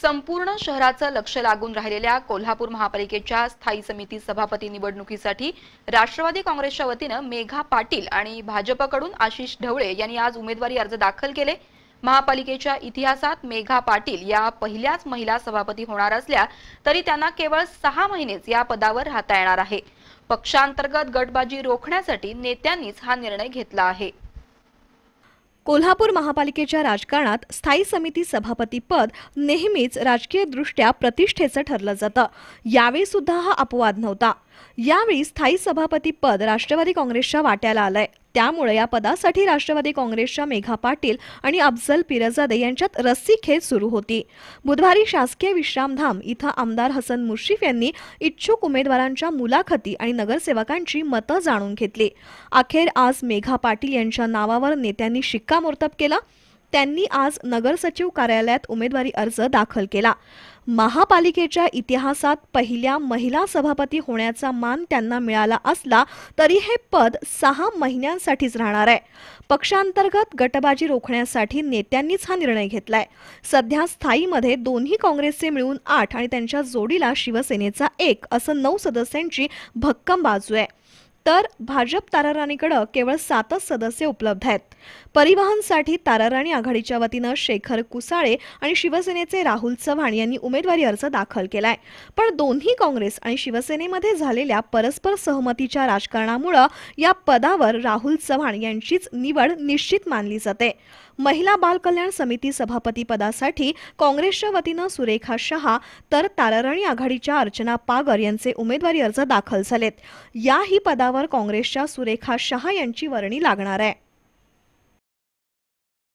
संपूर्ण शहराचं लक्ष लागून राहिलेल्या कोल्हापूर महापालिकेच्या स्थायी समिती सभापती निवडणुकीसाठी राष्ट्रवादी काँग्रेसच्या वतीनं मेघा पाटील आणि भाजपकडून आशिष ढवळे यांनी आज उमेदवारी अर्ज दाखल केले महापालिकेच्या इतिहासात मेघा पाटील या पहिल्याच महिला सभापती होणार असल्या तरी त्यांना केवळ सहा महिनेच या पदावर राहता येणार आहे पक्षांतर्गत गटबाजी रोखण्यासाठी नेत्यांनीच हा निर्णय घेतला आहे कोल्हापूर महापालिकेच्या राजकारणात स्थायी समिती सभापती पद नेहमीच राजकीयदृष्ट्या प्रतिष्ठेचं ठरलं जातं यावेळी सुद्धा हा अपवाद नव्हता यावेळी स्थायी सभापती पद राष्ट्रवादी काँग्रेसच्या वाट्याला आलंय त्यामुळे या पदासाठी राष्ट्रवादी काँग्रेसच्या मेघा पाटील आणि अफजल पिरजादे यांच्यात रस्सी रस्सीखेच सुरू होती बुधवारी शासकीय विश्रामधाम इथं आमदार हसन मुश्रीफ यांनी इच्छुक उमेदवारांच्या मुलाखती आणि नगरसेवकांची मतं जाणून घेतली अखेर आज मेघा पाटील यांच्या नावावर नेत्यांनी शिक्कामोर्तब केला त्यांनी आज नगरसचिव कार्यालयात उमेदवारी अर्ज दाखल केला महापालिकेच्या इतिहासात पहिल्या महिला सभापती होण्याचा मान त्यांना मिळाला असला तरी हे पद सहा महिन्यांसाठीच राहणार आहे पक्षांतर्गत गटबाजी रोखण्यासाठी नेत्यांनीच हा निर्णय घेतलाय सध्या स्थायीमध्ये दोन्ही काँग्रेसचे मिळून आठ आणि त्यांच्या जोडीला शिवसेनेचा एक असं नऊ सदस्यांची भक्कम बाजू आहे तर भाजप ताराराणीकडे केवळ सातच सदस्य उपलब्ध आहेत परिवहनसाठी ताराराणी आघाडीच्या वतीनं शेखर कुसाळे आणि शिवसेनेचे राहुल चव्हाण यांनी उमेदवारी अर्ज दाखल केलाय पण दोन्ही काँग्रेस आणि शिवसेनेमध्ये झालेल्या परस्पर सहमतीच्या राजकारणामुळं या पदावर राहुल चव्हाण यांचीच निवड निश्चित मानली जाते महिला बाल कल्याण समिती सभापती पदासाठी काँग्रेसच्या वतीनं सुरेखा शहा तर ताराराणी आघाडीच्या अर्चना पागर यांचे उमेदवारी अर्ज दाखल झालेत याही पदावर काँग्रेसच्या सुरेखा शहा यांची वर्णी लागणार आहे